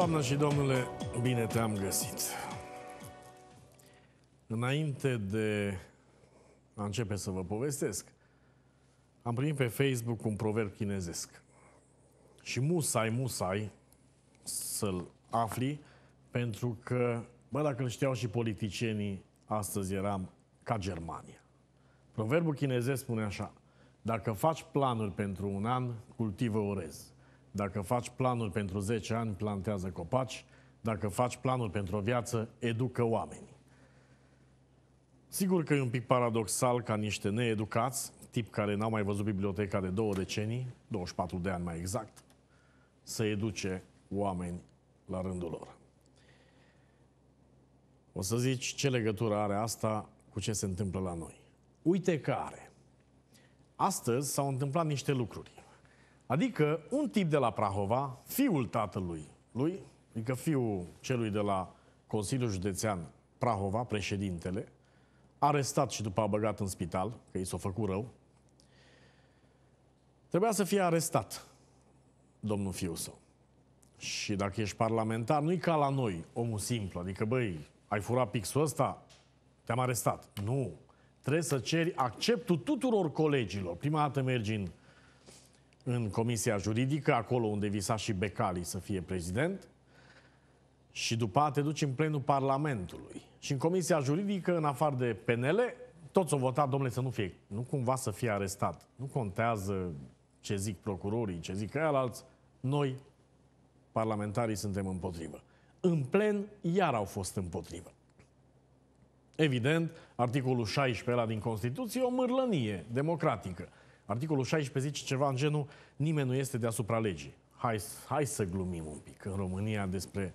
Doamna și domnule, bine te-am găsit! Înainte de a începe să vă povestesc, am primit pe Facebook un proverb chinezesc. Și musai, musai să-l afli, pentru că, bă, dacă îl știau și politicienii, astăzi eram ca Germania. Proverbul chinezesc spune așa, dacă faci planuri pentru un an, cultivă orez. Dacă faci planul pentru 10 ani, plantează copaci. Dacă faci planul pentru o viață, educă oamenii. Sigur că e un pic paradoxal ca niște needucați, tip care n-au mai văzut biblioteca de două decenii, 24 de ani mai exact, să educe oameni la rândul lor. O să zici ce legătură are asta cu ce se întâmplă la noi. Uite care. Astăzi s-au întâmplat niște lucruri. Adică un tip de la Prahova, fiul tatălui lui, adică fiul celui de la Consiliul Județean Prahova, președintele, arestat și după a băgat în spital, că i s-a făcut rău, trebuia să fie arestat domnul fiu său. Și dacă ești parlamentar, nu-i ca la noi, omul simplu, adică băi, ai furat pixul ăsta, te-am arestat. Nu, trebuie să ceri acceptul tuturor colegilor. Prima dată mergi în în Comisia Juridică, acolo unde visa și Becali să fie prezident, și după a te duci în plenul Parlamentului. Și în Comisia Juridică, în afară de PNL, toți au votat, domnule, să nu fie, nu cumva să fie arestat. Nu contează ce zic procurorii, ce zic aia alți, noi, parlamentarii, suntem împotrivă. În plen, iar au fost împotrivă. Evident, articolul 16 la din Constituție e o mârlănie democratică. Articolul 16 zice ceva în genul nimeni nu este deasupra legii. Hai, hai să glumim un pic în România despre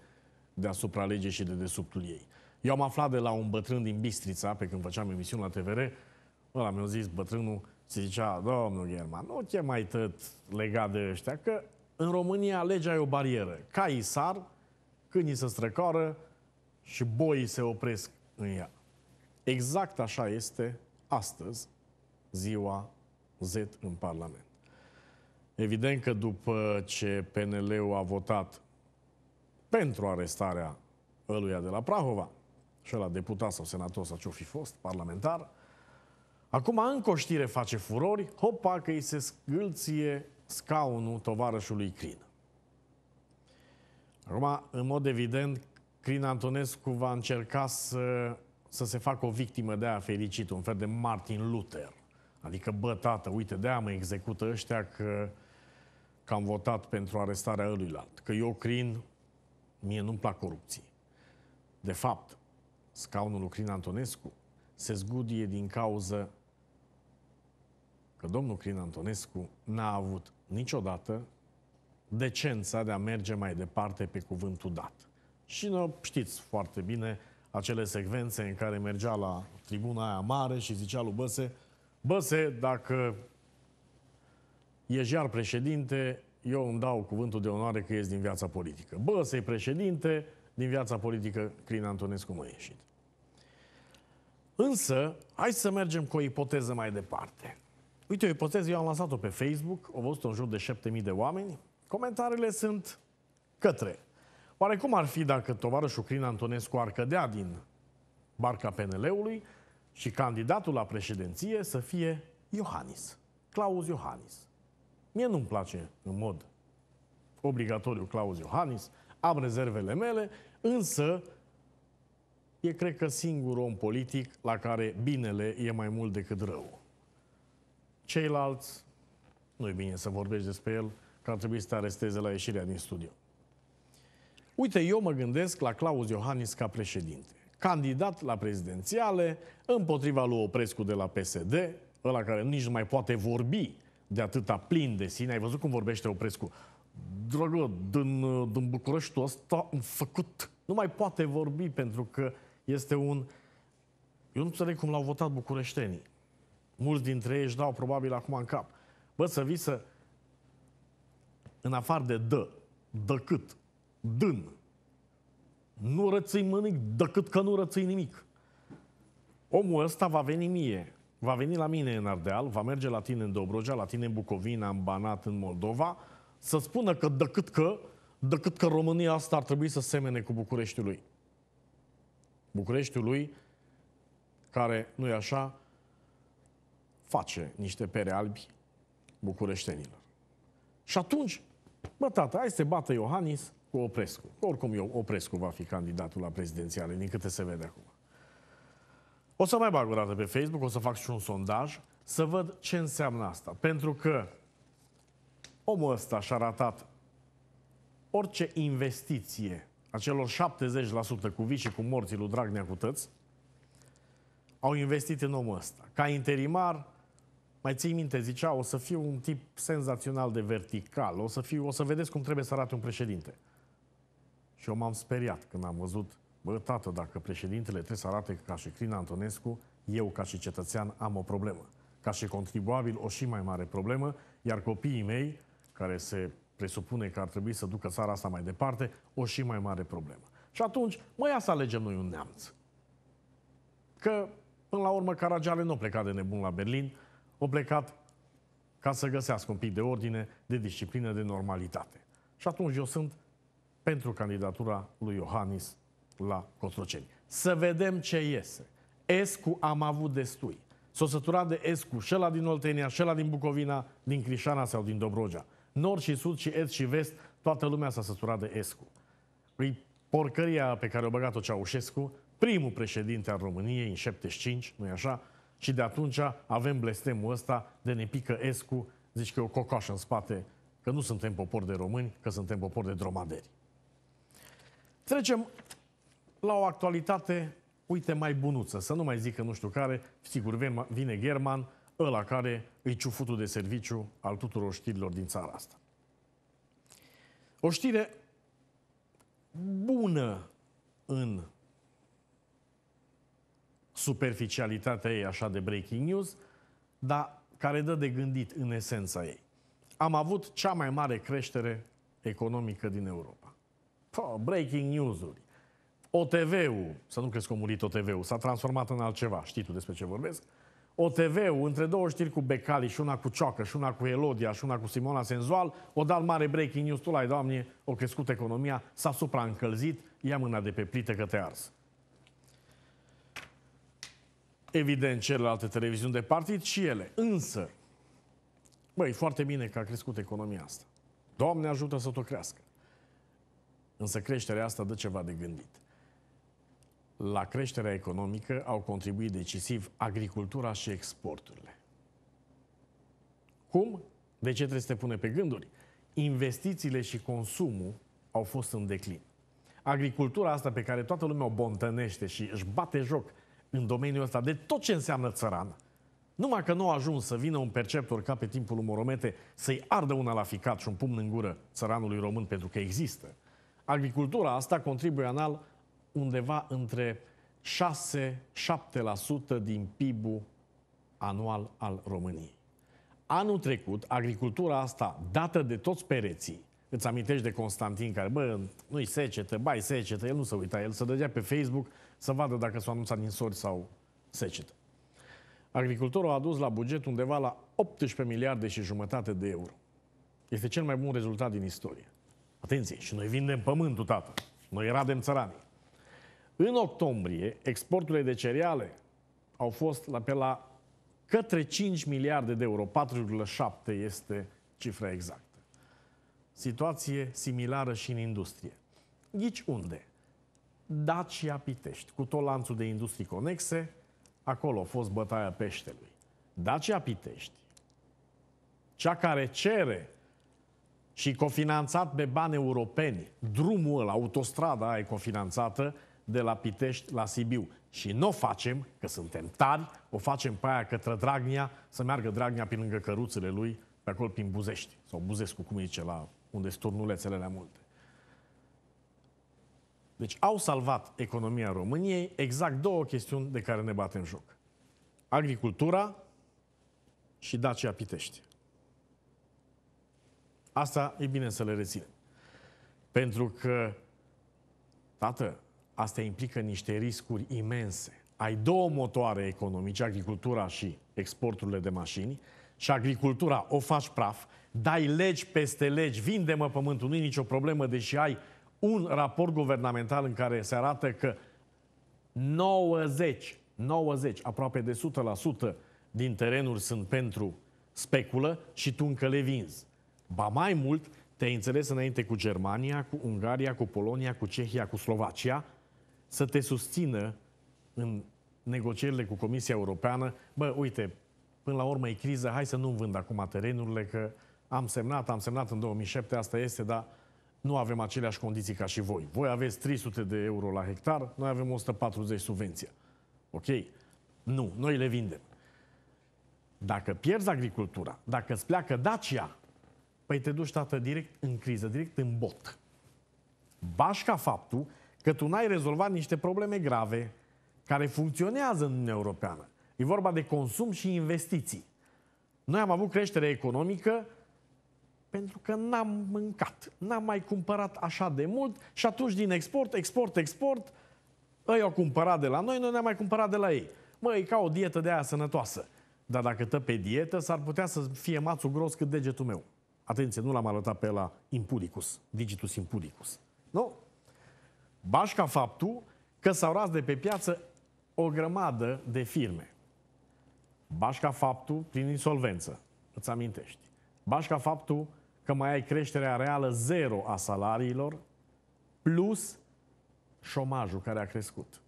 deasupra legii și de desubtul ei. Eu am aflat de la un bătrân din Bistrița, pe când făceam emisiuni la TVR, ăla mi-a zis bătrânul, se zicea, domnul German, nu te mai tăt legat de ăștia, că în România legea e o barieră. Caii sar, câinii se străcoară și boii se opresc în ea. Exact așa este astăzi ziua Z în Parlament. Evident că după ce PNL-ul a votat pentru arestarea ăluia de la Prahova, și la deputat sau senator sau ce-o fi fost, parlamentar, acum încă face furori, hopa că îi se scâlție scaunul tovarășului Crin. Acum, în mod evident, Crin Antonescu va încerca să, să se facă o victimă de a fericit, un fel de Martin Luther Adică, bă, tată, uite, de-aia mă execută ăștia că, că am votat pentru arestarea ăluilalt. Că eu, Crin, mie nu-mi plac corupții. De fapt, scaunul lui Crin Antonescu se zgudie din cauză că domnul Crin Antonescu n-a avut niciodată decența de a merge mai departe pe cuvântul dat. Și nu știți foarte bine acele secvențe în care mergea la tribuna aia mare și zicea lui Băse Băse, dacă e jar președinte, eu îmi dau cuvântul de onoare că ești din viața politică. Băse, președinte, din viața politică, Crin Antonescu mă ieșit. Însă, hai să mergem cu o ipoteză mai departe. Uite, o ipoteză, eu am lansat-o pe Facebook, o văzut în jur de 7000 de oameni. Comentariile sunt către. Oare cum ar fi dacă tovarășul Crin Antonescu ar cădea din barca PNL-ului și candidatul la președinție să fie Iohannis, Claus Iohannis. Mie nu-mi place în mod obligatoriu Claus Iohannis, am rezervele mele, însă e cred că singurul om politic la care binele e mai mult decât rău. Ceilalți, nu-i bine să vorbești despre el, că ar trebui să te aresteze la ieșirea din studio. Uite, eu mă gândesc la Claus Iohannis ca președinte candidat la prezidențiale, împotriva lui Oprescu de la PSD, ăla care nici nu mai poate vorbi de atâta plin de sine. Ai văzut cum vorbește Oprescu? Dragă, din, din Bucureștiul ăsta am făcut. Nu mai poate vorbi pentru că este un... Eu nu înțeleg cum l-au votat bucureștenii. Mulți dintre ei își dau probabil acum în cap. Bă, să vii să... În afară de dă, dă cât, dân, nu rății mănânc decât că nu rății nimic. Omul ăsta va veni mie, va veni la mine în Ardeal, va merge la tine în Dobrogea, la tine în Bucovina, în Banat, în Moldova, să spună că decât că, decât că România asta ar trebui să semene cu Bucureștiul lui. Bucureștiul lui, care, nu e așa, face niște pere albi bucureștenilor. Și atunci, bă, tata, hai să se bată Iohannis, cu Oprescu. Oricum eu, Oprescu va fi candidatul la prezidențiale, din câte se vede acum. O să mai bag o dată pe Facebook, o să fac și un sondaj, să văd ce înseamnă asta. Pentru că omul ăsta și-a ratat orice investiție a celor 70% cu vii și cu morții lui Dragnea cu tăți, au investit în omul ăsta. Ca interimar, mai ții minte, zicea, o să fiu un tip senzațional de vertical, o să, fiu, o să vedeți cum trebuie să arate un președinte. Și eu m-am speriat când am văzut, bă, tată, dacă președintele trebuie să arate ca și Crina Antonescu, eu ca și cetățean am o problemă. Ca și contribuabil o și mai mare problemă, iar copiii mei, care se presupune că ar trebui să ducă țara asta mai departe, o și mai mare problemă. Și atunci, mă ia să alegem noi un neamț. Că, până la urmă, Caragiale nu a plecat de nebun la Berlin, a plecat ca să găsească un pic de ordine, de disciplină, de normalitate. Și atunci eu sunt pentru candidatura lui Iohannis la Cotroceni. Să vedem ce iese. Escu am avut destui. S-o sătura de Escu și la din Oltenia, și la din Bucovina, din Crișana sau din Dobrogea. Nord și Sud și Est și Vest, toată lumea s-a săturat de Escu. Păi porcăria pe care o băgat-o Ceaușescu, primul președinte al României în 75, nu-i așa? Și de atunci avem blestemul ăsta de ne pică Escu, zici că e o cocoașă în spate, că nu suntem popor de români, că suntem popor de dromaderi. Trecem la o actualitate, uite, mai bunuță. Să nu mai zic că nu știu care, sigur, vine German, ăla care îi ciufutul de serviciu al tuturor știrilor din țara asta. O știre bună în superficialitatea ei așa de breaking news, dar care dă de gândit în esența ei. Am avut cea mai mare creștere economică din Europa pă, breaking news-uri. OTV-ul, să nu crezi că a murit OTV-ul, s-a transformat în altceva, știi tu despre ce vorbesc? OTV-ul, între două știri cu Becali și una cu Cioacă și una cu Elodia și una cu Simona Senzual, o dat mare breaking news, tu l-ai, doamne, o crescut economia, s-a supraîncălzit, ia mâna de pe plită că te ars. Evident, celelalte televiziuni de partid și ele. Însă, băi, foarte bine că a crescut economia asta. Doamne ajută să o crească. Însă creșterea asta dă ceva de gândit. La creșterea economică au contribuit decisiv agricultura și exporturile. Cum? De ce trebuie să te pune pe gânduri? Investițiile și consumul au fost în declin. Agricultura asta pe care toată lumea o bontănește și își bate joc în domeniul ăsta de tot ce înseamnă țăran, numai că nu a ajuns să vină un perceptor ca pe timpul lui Moromete să-i ardă una la ficat și un pumn în gură țăranului român pentru că există – Agricultura asta contribuie anual undeva între 6-7% din PIB-ul anual al României. Anul trecut, agricultura asta, dată de toți pereții, îți amintești de Constantin care, bă, nu-i secetă, bai secetă, el nu se uita, el se dădea pe Facebook să vadă dacă s-au anunțat sori sau secetă. Agricultorul a adus la buget undeva la 18 miliarde și jumătate de euro. Este cel mai bun rezultat din istorie. Atenție, și noi vindem pământul, tată. Noi radem țăranii. În octombrie, exporturile de cereale au fost la, pe la către 5 miliarde de euro. 4,7 este cifra exactă. Situație similară și în industrie. Ghici unde? Dacia Pitești, cu tot lanțul de industrii conexe, acolo a fost bătaia peștelui. Dacia Pitești, cea care cere și cofinanțat de bani europeni. Drumul ăla, autostrada e cofinanțată de la Pitești la Sibiu. Și nu o facem, că suntem tari, o facem pe aia către Dragnea, să meargă Dragnea prin lângă căruțele lui, pe acolo prin Buzești. Sau Buzescu, cum îi zice, la unde sunt turnulețele la multe. Deci au salvat economia României exact două chestiuni de care ne batem joc. Agricultura și Dacia Pitești. Asta e bine să le reținem. Pentru că, tată, asta implică niște riscuri imense. Ai două motoare economice, agricultura și exporturile de mașini, și agricultura o faci praf, dai legi peste legi, vinde-mă pământul, nu e nicio problemă, deși ai un raport guvernamental în care se arată că 90, 90, aproape de 100% din terenuri sunt pentru speculă și tu încă le vinzi. Ba mai mult, te-ai înțeles înainte cu Germania, cu Ungaria, cu Polonia, cu Cehia, cu Slovacia, să te susțină în negocierile cu Comisia Europeană. Bă, uite, până la urmă e criză, hai să nu-mi vând acum terenurile, că am semnat, am semnat în 2007, asta este, dar nu avem aceleași condiții ca și voi. Voi aveți 300 de euro la hectar, noi avem 140 subvenția. Ok? Nu, noi le vindem. Dacă pierzi agricultura, dacă îți pleacă Dacia, Păi te duci, tată, direct în criză, direct în bot. Bașca faptul că tu n-ai rezolvat niște probleme grave care funcționează în Uniunea Europeană. E vorba de consum și investiții. Noi am avut creștere economică pentru că n-am mâncat, n-am mai cumpărat așa de mult și atunci din export, export, export, ei au cumpărat de la noi, noi ne-am mai cumpărat de la ei. Mă, e ca o dietă de aia sănătoasă. Dar dacă tă pe dietă, s-ar putea să fie mațul gros cât degetul meu. Atenție, nu l-am arătat pe la impudicus, digitus impudicus. Nu? Bașca faptul că s-au ras de pe piață o grămadă de firme. Bașca faptul prin insolvență, îți amintești. Bașca faptul că mai ai creșterea reală zero a salariilor, plus șomajul care a crescut.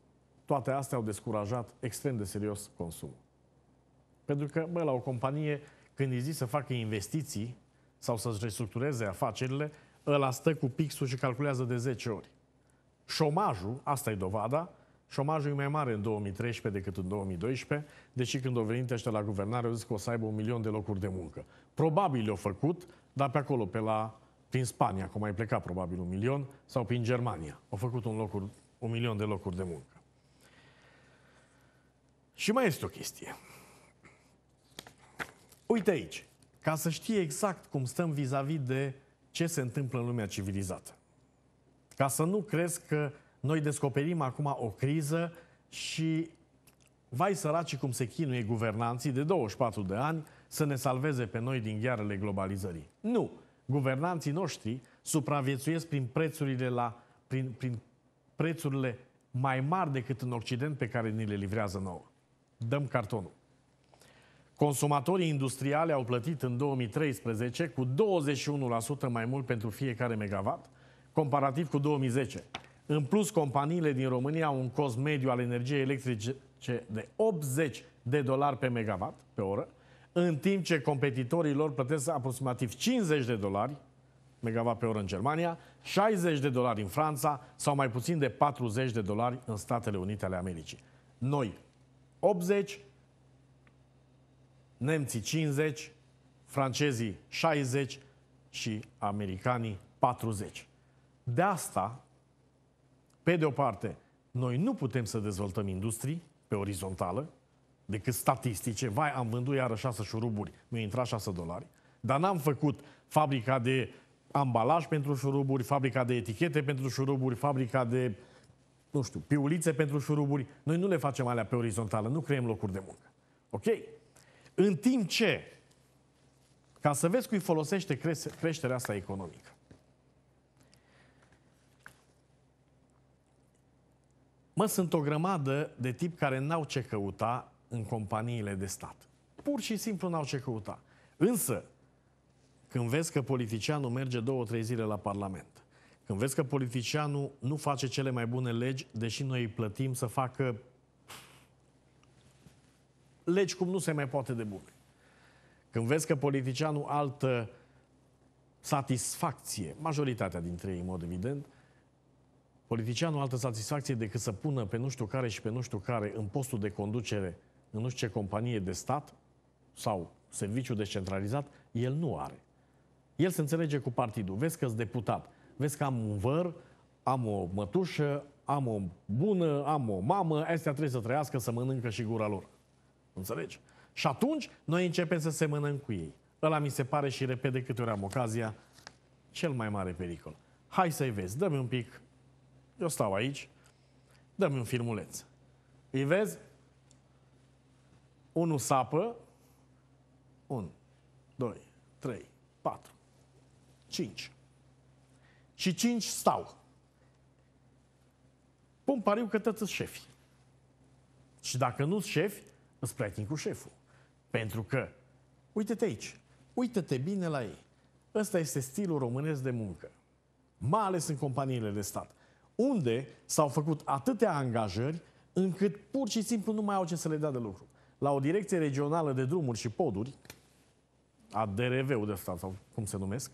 Toate astea au descurajat extrem de serios consumul. Pentru că, bă, la o companie, când îi zici să facă investiții, sau să-și restructureze afacerile, ăla stă cu pixul și calculează de 10 ori. Șomajul, asta e dovada, șomajul e mai mare în 2013 decât în 2012, deși când au venit ăștia la guvernare au zis că o să aibă un milion de locuri de muncă. Probabil le-au făcut, dar pe acolo, pe la, prin Spania, cum mai pleca probabil un milion, sau prin Germania. Au făcut un, locuri, un milion de locuri de muncă. Și mai este o chestie. Uite aici ca să știe exact cum stăm vis-a-vis de ce se întâmplă în lumea civilizată. Ca să nu crezi că noi descoperim acum o criză și vai săraci cum se chinuie guvernanții de 24 de ani să ne salveze pe noi din ghearele globalizării. Nu! Guvernanții noștri supraviețuiesc prin prețurile la prin, prin prețurile mai mari decât în Occident pe care ni le livrează nouă. Dăm cartonul. Consumatorii industriale au plătit în 2013 cu 21% mai mult pentru fiecare megawatt, comparativ cu 2010. În plus, companiile din România au un cost mediu al energiei electrice de 80 de dolari pe megawatt pe oră, în timp ce competitorii lor plătesc aproximativ 50 de dolari megawatt pe oră în Germania, 60 de dolari în Franța sau mai puțin de 40 de dolari în Statele Unite ale Americii. Noi 80, nemții 50, francezii 60 și americanii 40. De asta, pe de o parte, noi nu putem să dezvoltăm industrii pe orizontală, decât statistice. Vai, am vândut iară 6 șuruburi, mi-a intrat 6 dolari. Dar n-am făcut fabrica de ambalaj pentru șuruburi, fabrica de etichete pentru șuruburi, fabrica de, nu știu, piulițe pentru șuruburi. Noi nu le facem alea pe orizontală, nu creăm locuri de muncă. Ok? În timp ce, ca să vezi cui folosește creșterea asta economică, Mă, sunt o grămadă de tip care n-au ce căuta în companiile de stat. Pur și simplu n-au ce căuta. Însă, când vezi că politicianul merge două, trei zile la Parlament, când vezi că politicianul nu face cele mai bune legi, deși noi îi plătim să facă legi cum nu se mai poate de bune. Când vezi că politicianul altă satisfacție, majoritatea dintre ei, în mod evident, politicianul altă satisfacție decât să pună pe nu știu care și pe nu știu care în postul de conducere în nu știu ce companie de stat sau serviciu descentralizat, el nu are. El se înțelege cu partidul. Vezi că-s deputat, vezi că am un văr, am o mătușă, am o bună, am o mamă, astea trebuie să trăiască, să mănâncă și gura lor. Înțelegi? Și atunci noi începem să semănăm cu ei. Ăla mi se pare și repede câte ori am ocazia, cel mai mare pericol. Hai să-i vezi, dă-mi un pic, eu stau aici, dă-mi un filmuleț. Îi vezi? Unul sapă, un, doi, trei, patru, cinci. Și cinci stau. Pun pariu că tăți șefi. Și dacă nu-ți șefi, îți prieteni cu șeful. Pentru că, uite-te aici, uite te bine la ei. Ăsta este stilul românesc de muncă, mai ales în companiile de stat, unde s-au făcut atâtea angajări încât pur și simplu nu mai au ce să le dea de lucru. La o direcție regională de drumuri și poduri, a DRV-ul de stat, sau cum se numesc,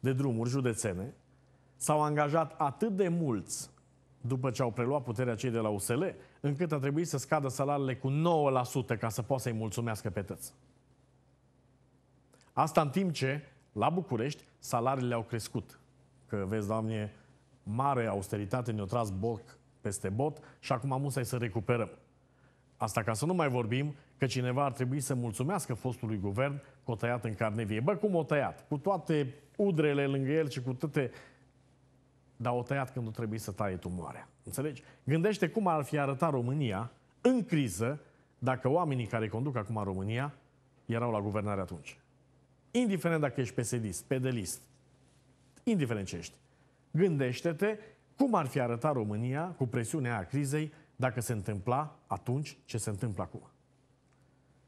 de drumuri județene, s-au angajat atât de mulți după ce au preluat puterea cei de la USL, încât a trebuit să scadă salariile cu 9% ca să poată să-i mulțumească pe tăți. Asta în timp ce, la București, salariile au crescut. Că, vezi, doamne, mare austeritate ne-o tras boc peste bot și acum musai să recuperăm. Asta ca să nu mai vorbim că cineva ar trebui să mulțumească fostului guvern că o tăiat în carne vie. Bă, cum o tăiat? Cu toate udrele lângă el și cu toate dar o tăiat când nu trebuie să taie tumoarea. Înțelegi? Gândește cum ar fi arătat România în criză dacă oamenii care conduc acum România erau la guvernare atunci. Indiferent dacă ești pesedist, pedelist, indiferent ce ești, gândește-te cum ar fi arătat România cu presiunea a crizei dacă se întâmpla atunci ce se întâmplă acum.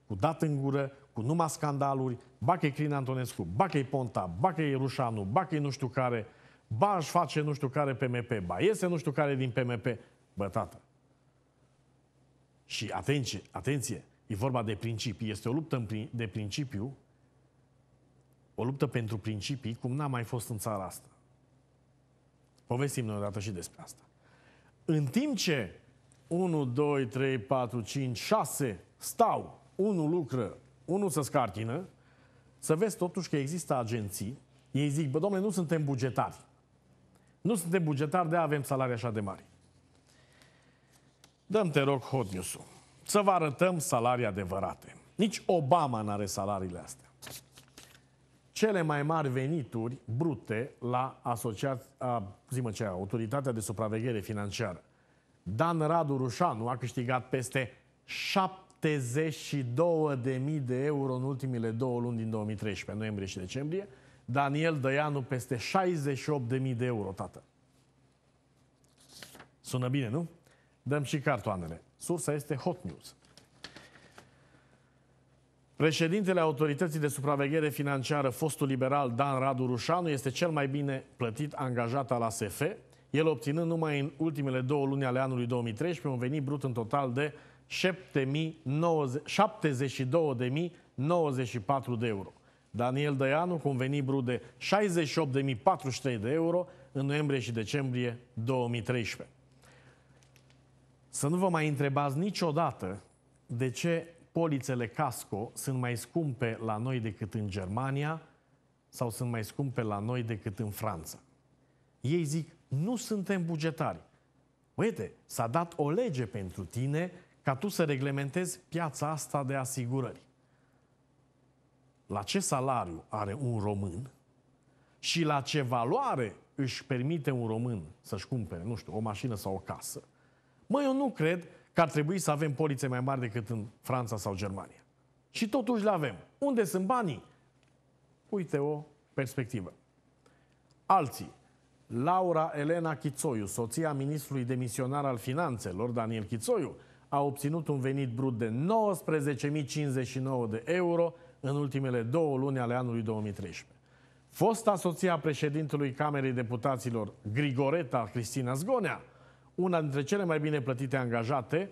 Cu dat în gură, cu numai scandaluri, bacă-i Crin Antonescu, bacă-i Ponta, bacă-i Rușanu, bacă-i nu știu care, Ba își face nu știu care PMP, ba iese nu știu care din PMP. Bă, tată. Și atenție, atenție, e vorba de principii. Este o luptă de principiu, o luptă pentru principii, cum n-a mai fost în țara asta. Povestim noi odată și despre asta. În timp ce 1, 2, 3, 4, 5, 6 stau, unul lucră, unul să scartină, să vezi totuși că există agenții, ei zic, bă, domnule, nu suntem bugetari. Nu suntem bugetari, de avem salarii așa de mari. Dăm, te rog, hot news-ul. Să vă arătăm salarii adevărate. Nici Obama nu are salariile astea. Cele mai mari venituri brute la asociat, a, zi ce, Autoritatea de Supraveghere Financiară. Dan Radu Rușanu a câștigat peste 72.000 de euro în ultimile două luni din 2013, noiembrie și decembrie, Daniel Dăianu peste 68.000 de euro, tată. Sună bine, nu? Dăm și cartoanele. Sursa este Hot News. Președintele Autorității de Supraveghere Financiară, fostul liberal Dan Radu Rușanu, este cel mai bine plătit angajat al ASF, el obținând numai în ultimele două luni ale anului 2013 un venit brut în total de 72.094 de euro. Daniel Dăianu, cum veni brude 68.043 de euro în noiembrie și decembrie 2013. Să nu vă mai întrebați niciodată de ce polițele casco sunt mai scumpe la noi decât în Germania sau sunt mai scumpe la noi decât în Franța. Ei zic, nu suntem bugetari. Uite, s-a dat o lege pentru tine ca tu să reglementezi piața asta de asigurări la ce salariu are un român și la ce valoare își permite un român să-și cumpere, nu știu, o mașină sau o casă, mă, eu nu cred că ar trebui să avem polițe mai mari decât în Franța sau Germania. Și totuși le avem. Unde sunt banii? Uite o perspectivă. Alții. Laura Elena Chițoiu, soția ministrului demisionar al finanțelor, Daniel Chițoiu, a obținut un venit brut de 19.059 de euro în ultimele două luni ale anului 2013. Fosta soția președintelui Camerei Deputaților, Grigoreta Cristina Zgonea, una dintre cele mai bine plătite angajate,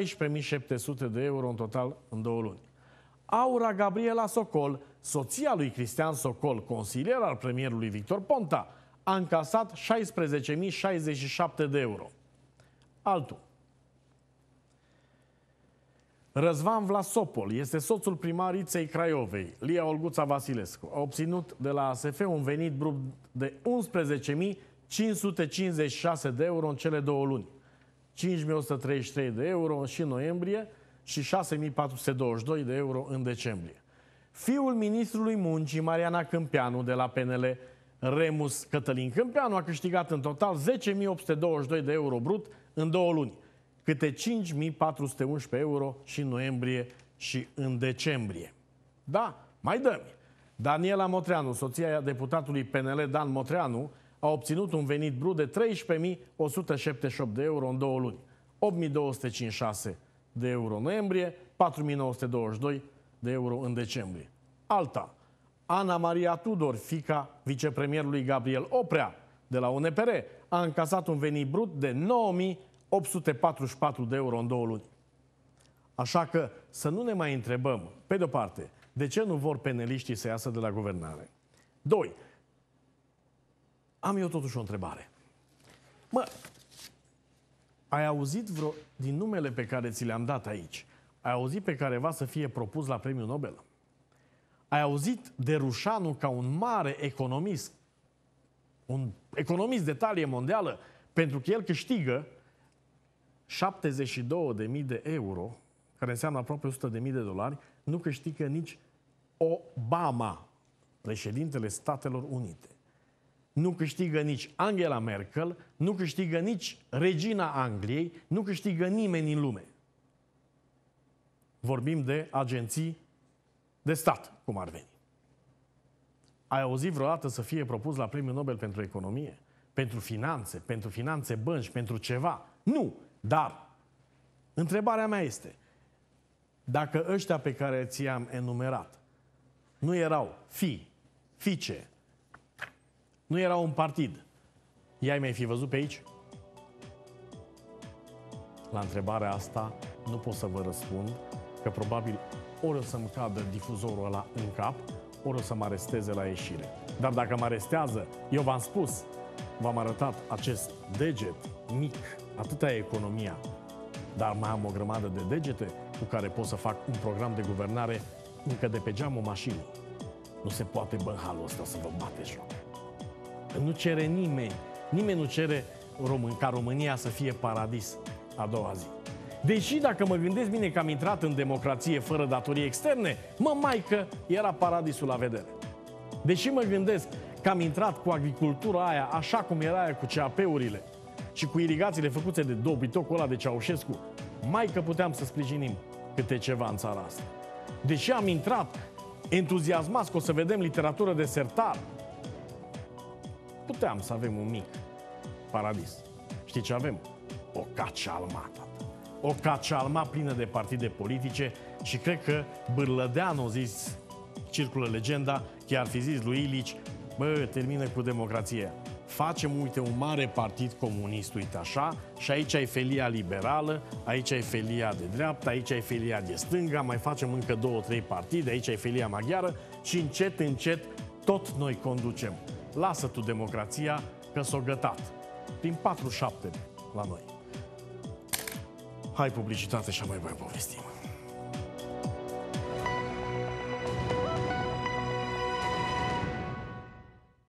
16.700 de euro în total în două luni. Aura Gabriela Socol, soția lui Cristian Socol, consilier al premierului Victor Ponta, a încasat 16.067 de euro. Altul. Răzvan Vlasopol este soțul primariței Craiovei, Lia Olguța Vasilescu. A obținut de la ASF un venit brut de 11.556 de euro în cele două luni. 5.133 de euro și în noiembrie și 6.422 de euro în decembrie. Fiul ministrului muncii, Mariana Câmpianu, de la PNL, Remus Cătălin Câmpianu, a câștigat în total 10.822 de euro brut în două luni câte 5.411 euro și în noiembrie și în decembrie. Da, mai dăm. Daniela Motreanu, soția deputatului PNL Dan Motreanu, a obținut un venit brut de 13.178 de euro în două luni. 8.256 de euro în noiembrie, 4.922 de euro în decembrie. Alta, Ana Maria Tudor, fica vicepremierului Gabriel Oprea de la UNPR, a încasat un venit brut de 844 de euro în două luni. Așa că să nu ne mai întrebăm, pe de-o parte, de ce nu vor peneliștii să iasă de la guvernare? Doi, am eu totuși o întrebare. Mă, ai auzit vreo din numele pe care ți le-am dat aici? Ai auzit pe careva să fie propus la premiul Nobel? Ai auzit de Rușanu ca un mare economist, un economist de talie mondială, pentru că el câștigă 72.000 de euro, care înseamnă aproape 100.000 de dolari, nu câștigă nici Obama, președintele Statelor Unite. Nu câștigă nici Angela Merkel, nu câștigă nici regina Angliei, nu câștigă nimeni în lume. Vorbim de agenții de stat, cum ar veni. Ai auzit vreodată să fie propus la Premiul Nobel pentru Economie? Pentru finanțe, pentru finanțe bănci, pentru ceva? Nu! Dar, întrebarea mea este, dacă ăștia pe care ți-am enumerat nu erau fi, fiice, nu erau un partid, i-ai mai fi văzut pe aici? La întrebarea asta nu pot să vă răspund, că probabil ori o să-mi cadă difuzorul ăla în cap, ori o să mă aresteze la ieșire. Dar dacă mă arestează, eu v-am spus, v-am arătat acest deget mic Atâta e economia. Dar mai am o grămadă de degete cu care pot să fac un program de guvernare încă de pe o mașină. Nu se poate, bă, halul ăsta să vă bate joc. Nu cere nimeni, nimeni nu cere român, ca România să fie paradis a doua zi. Deși dacă mă gândesc bine că am intrat în democrație fără datorii externe, mă mai că era paradisul la vedere. Deși mă gândesc că am intrat cu agricultura aia așa cum era aia cu CAP-urile, și cu irigațiile făcute de dobitocul ăla de Ceaușescu, mai că puteam să sprijinim câte ceva în țara asta. Deși am intrat entuziasmați că o să vedem literatură de sertar, puteam să avem un mic paradis. Știi ce avem? O cacialmată. O cacialma plină de partide politice și cred că Bârlădean a zis, circulă legenda, chiar fi zis lui Ilici, bă, termină cu democrația facem, uite, un mare partid comunist, uite așa, și aici e felia liberală, aici e felia de dreapta, aici e felia de stânga, mai facem încă două, trei partide, aici e felia maghiară și încet, încet, tot noi conducem. Lasă tu democrația că s-o gătat. Prin 4-7 la noi. Hai publicitate și mai mai povestim.